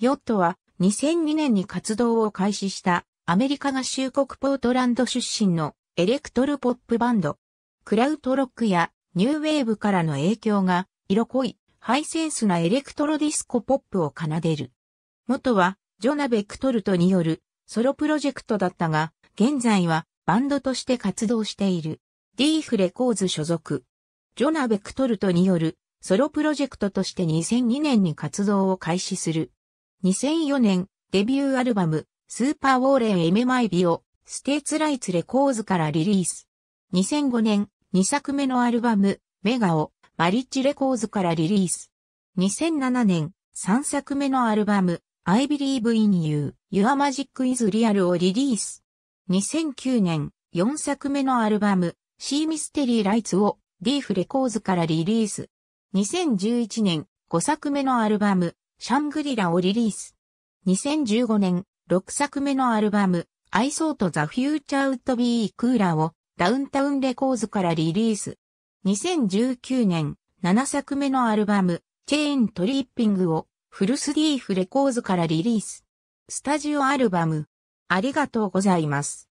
ヨットは2002年に活動を開始したアメリカ合衆国ポートランド出身のエレクトルポップバンド。クラウトロックやニューウェーブからの影響が色濃いハイセンスなエレクトロディスコポップを奏でる。元はジョナ・ベクトルトによるソロプロジェクトだったが、現在はバンドとして活動している。ディーフレコーズ所属。ジョナ・ベクトルトによるソロプロジェクトとして2002年に活動を開始する。2004年、デビューアルバム、スーパーウォーレン M マイビを、ステーツライツレコーズからリリース。2005年、2作目のアルバム、メガを、マリッジレコーズからリリース。2007年、3作目のアルバム、I Believe in You, Your Magic is Real をリリース。2009年、4作目のアルバム、シーミステリーライツをリーフレコーズからリリース。2011年、5作目のアルバム、シャングリラをリリース。2015年、6作目のアルバム、I s h o u g t h e Future Would Be Cooler をダウンタウンレコーズからリリース。2019年、7作目のアルバム、チェーントリッピングをフルスディーフレコーズからリリース。スタジオアルバム、ありがとうございます。